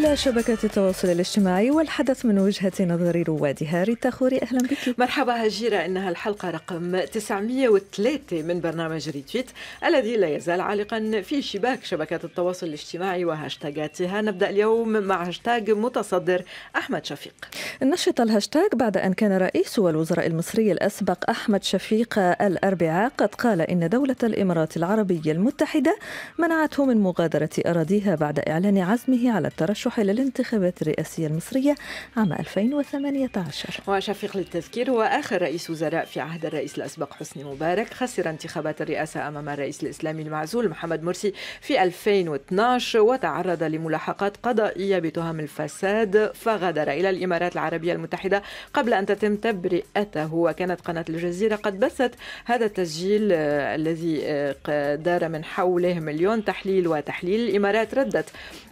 إلى شبكة التواصل الاجتماعي والحدث من وجهة نظر روادها ريتا خوري أهلا بك مرحبا هجيرة إنها الحلقة رقم 903 من برنامج ريتويت الذي لا يزال عالقا في شباك شبكة التواصل الاجتماعي وهاشتاغاتها نبدأ اليوم مع هاشتاغ متصدر أحمد شفيق نشط الهاشتاغ بعد أن كان رئيس الوزراء المصري الأسبق أحمد شفيق الأربعاء قد قال إن دولة الإمارات العربية المتحدة منعته من مغادرة أراضيها بعد إعلان عزمه على الترشح إلى الانتخابات الرئاسية المصرية عام 2018 وشفيق للتذكير هو آخر رئيس وزراء في عهد الرئيس الأسبق حسني مبارك خسر انتخابات الرئاسة أمام الرئيس الإسلامي المعزول محمد مرسي في 2012 وتعرض لملاحقات قضائية بتهم الفساد فغادر إلى الإمارات العربية المتحدة قبل أن تتم تبرئته وكانت قناة الجزيرة قد بثت هذا التسجيل آه، الذي آه، دار من حوله مليون تحليل وتحليل الإمارات ردت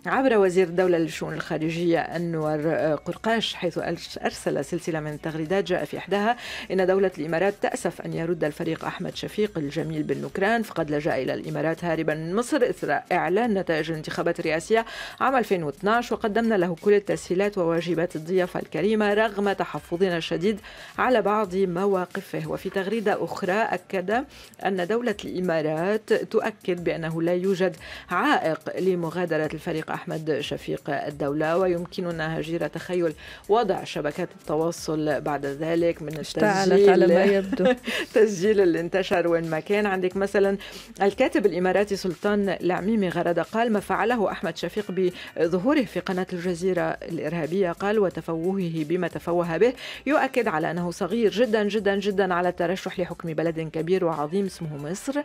عبر وزير الدولة لشؤون الخارجية آه، أنور قرقاش حيث أرسل سلسلة من التغريدات جاء في إحداها إن دولة الإمارات تأسف أن يرد الفريق أحمد شفيق الجميل بن نكران فقد لجأ إلى الإمارات هاربا من مصر إثر إعلان نتائج الانتخابات الرئاسية عام 2012 وقدمنا له كل التسهيلات وواجبات الضيافة الكريمة رغم تحفظنا الشديد على بعض مواقفه وفي تغريدة أخرى أكد أن دولة الإمارات تؤكد بأنه لا يوجد عائق لمغادرة الفريق أحمد شفيق الدولة ويمكننا هجيرة تخيل وضع شبكات التواصل بعد ذلك من التسجيل على ما يبدو تسجيل اللي انتشر وين ما كان عندك مثلا الكاتب الإماراتي سلطان العميمي غرد قال ما فعله أحمد شفيق بظهوره في قناة الجزيرة الإرهابية قال وتفوهه بما تفوه به يؤكد على أنه صغير جدا جدا جدا على الترشح لحكم بلد كبير وعظيم اسمه مصر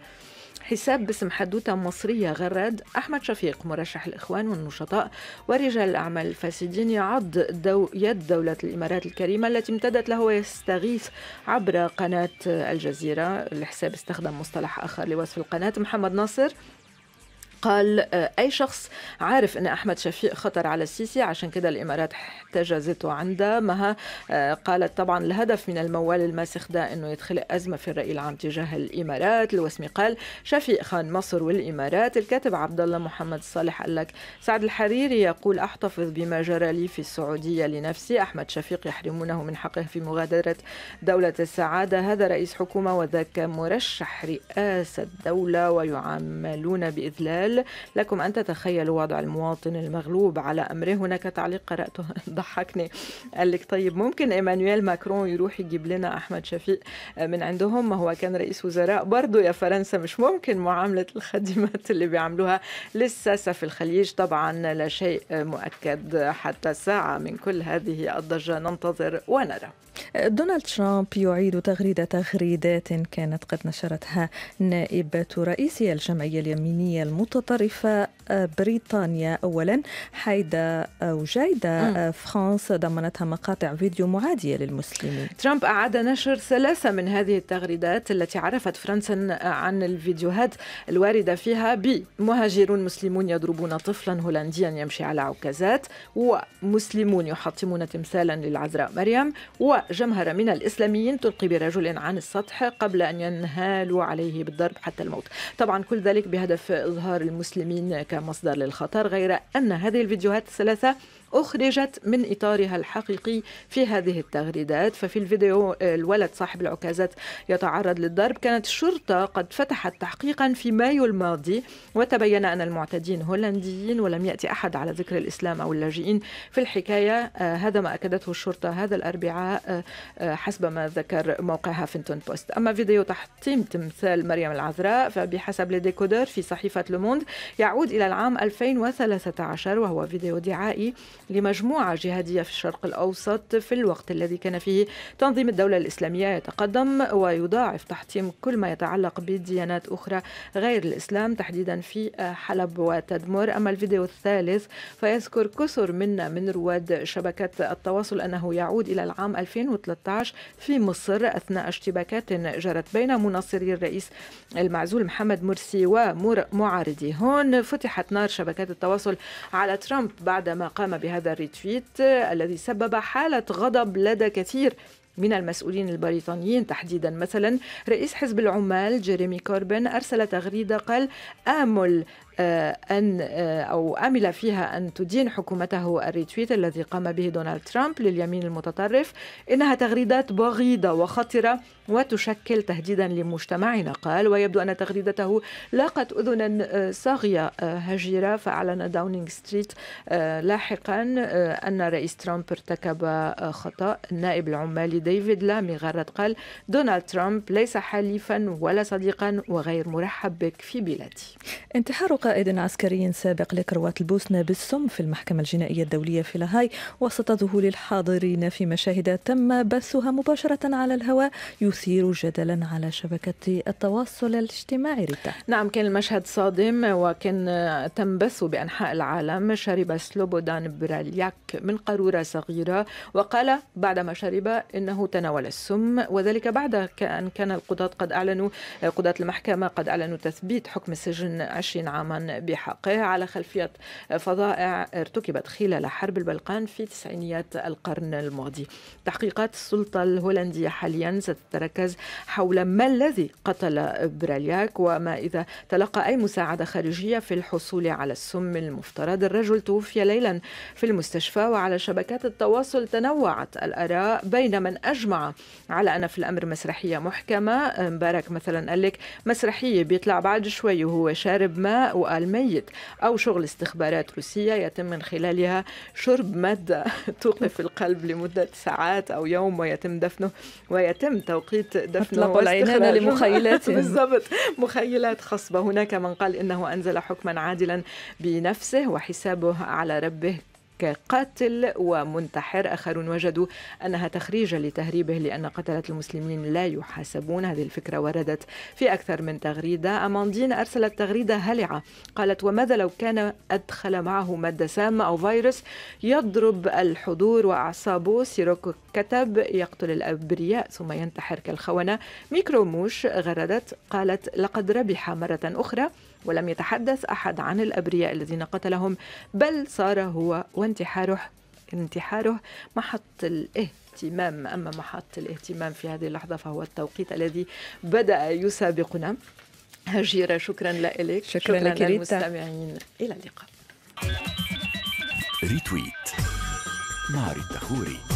حساب باسم حدوتة مصرية غراد أحمد شفيق مرشح الإخوان والنشطاء ورجال الأعمال الفاسدين يعض دو يد دولة الإمارات الكريمة التي امتدت له ويستغيث عبر قناة الجزيرة الحساب استخدم مصطلح آخر لوصف القناة محمد ناصر قال آه، أي شخص عارف أن أحمد شفيق خطر على السيسي عشان كده الإمارات احتجزته عندها مها آه، قالت طبعا الهدف من الموال الماسخ ده أنه يتخلق أزمة في الرأي العام تجاه الإمارات الوسمي قال شفيق خان مصر والإمارات الكاتب عبد الله محمد صالح قال لك سعد الحريري يقول أحتفظ بما جرى لي في السعودية لنفسي أحمد شفيق يحرمونه من حقه في مغادرة دولة السعادة هذا رئيس حكومة وذاك مرشح رئاسة دولة ويعاملون بإذلال الدول لكم أن تتخيلوا وضع المواطن المغلوب على أمره هناك تعليق قرأته ضحكني قال لك طيب ممكن إيمانويل ماكرون يروح يجيب لنا أحمد شفيق من عندهم ما هو كان رئيس وزراء برضه يا فرنسا مش ممكن معاملة الخدمات اللي بيعملوها للساسة في الخليج طبعا لا شيء مؤكد حتى ساعة من كل هذه الضجة ننتظر ونرى دونالد ترامب يعيد تغريدة تغريدات كانت قد نشرتها نائبة رئيس الجمعية اليمينية المتطرفة طرف بريطانيا أولا او آه، جايدا آه، فرانس ضمنتها مقاطع فيديو معادية للمسلمين ترامب أعاد نشر ثلاثة من هذه التغريدات التي عرفت فرنسا آه، عن الفيديوهات الواردة فيها بمهاجرون مسلمون يضربون طفلا هولنديا يمشي على عكازات ومسلمون يحطمون تمثالا للعذراء مريم وجمهرة من الإسلاميين تلقي برجل عن السطح قبل أن ينهالوا عليه بالضرب حتى الموت طبعا كل ذلك بهدف إظهار المسلمين كمصدر للخطر غير أن هذه الفيديوهات الثلاثة أخرجت من إطارها الحقيقي في هذه التغريدات ففي الفيديو الولد صاحب العكازات يتعرض للضرب كانت الشرطة قد فتحت تحقيقا في مايو الماضي وتبين أن المعتدين هولنديين ولم يأتي أحد على ذكر الإسلام أو اللاجئين في الحكاية آه، هذا ما أكدته الشرطة هذا الأربعاء آه، آه، حسب ما ذكر موقع هافنتون بوست أما فيديو تحطيم تمثال مريم العذراء فبحسب لديكودر في صحيفة لوموند يعود إلى العام 2013 وهو فيديو دعائي لمجموعة جهادية في الشرق الأوسط في الوقت الذي كان فيه تنظيم الدولة الإسلامية يتقدم ويضاعف تحطيم كل ما يتعلق بديانات أخرى غير الإسلام تحديدا في حلب وتدمر أما الفيديو الثالث فيذكر كثر منا من رواد شبكات التواصل أنه يعود إلى العام 2013 في مصر أثناء اشتباكات جرت بين مناصري الرئيس المعزول محمد مرسي ومعارضي هون فتحت نار شبكات التواصل على ترامب بعدما قام بها بهذا الريتويت الذي سبب حالة غضب لدى كثير من المسؤولين البريطانيين تحديدا مثلا رئيس حزب العمال جيريمي كوربن أرسل تغريدة قال آمل آه، أن آه، أو أمل فيها أن تدين حكومته الريتويت الذي قام به دونالد ترامب لليمين المتطرف إنها تغريدات بغيضة وخطرة وتشكل تهديدا لمجتمعنا قال ويبدو أن تغريدته لاقت أذنا آه، صاغية هجيرة فأعلن داونينغ ستريت لاحقا أن رئيس ترامب ارتكب خطأ النائب العمالي ديفيد لامي غرد قال دونالد ترامب ليس حليفا ولا صديقا وغير مرحب بك في بلادي انتحار قائد عسكري سابق لكروات البوسنة بالسم في المحكمة الجنائية الدولية في لاهاي وسط ظهور الحاضرين في مشاهد تم بثها مباشرة على الهواء يثير جدلا على شبكة التواصل الاجتماعي ريتا نعم كان المشهد صادم وكان تم بثه بأنحاء العالم شرب سلوبودان برالياك من قارورة صغيرة وقال بعدما شرب إنه تناول السم وذلك بعد أن كان القضاة قد أعلنوا قضاة المحكمة قد أعلنوا تثبيت حكم السجن 20 عاما الضمان بحقه على خلفية فظائع ارتكبت خلال حرب البلقان في تسعينيات القرن الماضي تحقيقات السلطة الهولندية حاليا ستتركز حول ما الذي قتل برالياك وما إذا تلقى أي مساعدة خارجية في الحصول على السم المفترض الرجل توفي ليلا في المستشفى وعلى شبكات التواصل تنوعت الآراء بين من أجمع على أن في الأمر مسرحية محكمة مبارك مثلا قال لك مسرحية بيطلع بعد شوي وهو شارب ماء الميت أو شغل استخبارات روسية يتم من خلالها شرب مادة توقف القلب لمدة ساعات أو يوم ويتم دفنه ويتم توقيت دفنه العنان لمخيلات بالضبط مخيلات خصبة هناك من قال إنه أنزل حكما عادلا بنفسه وحسابه على ربه كقاتل ومنتحر آخرون وجدوا أنها تخريج لتهريبه لأن قتلة المسلمين لا يحاسبون هذه الفكرة وردت في أكثر من تغريدة أماندين أرسلت تغريدة هلعة قالت وماذا لو كان أدخل معه مادة سامة أو فيروس يضرب الحضور وأعصابه سيروكو كتب يقتل الأبرياء ثم ينتحر كالخونة ميكروموش غردت قالت لقد ربح مرة أخرى ولم يتحدث أحد عن الأبرياء الذين قتلهم بل صار هو وانتحاره انتحاره محط الاهتمام أما محط الاهتمام في هذه اللحظة فهو التوقيت الذي بدأ يسابقنا هجيرة شكرا لك شكرا, شكرا لك للمستمعين إلى اللقاء ريتويت مع الدخوري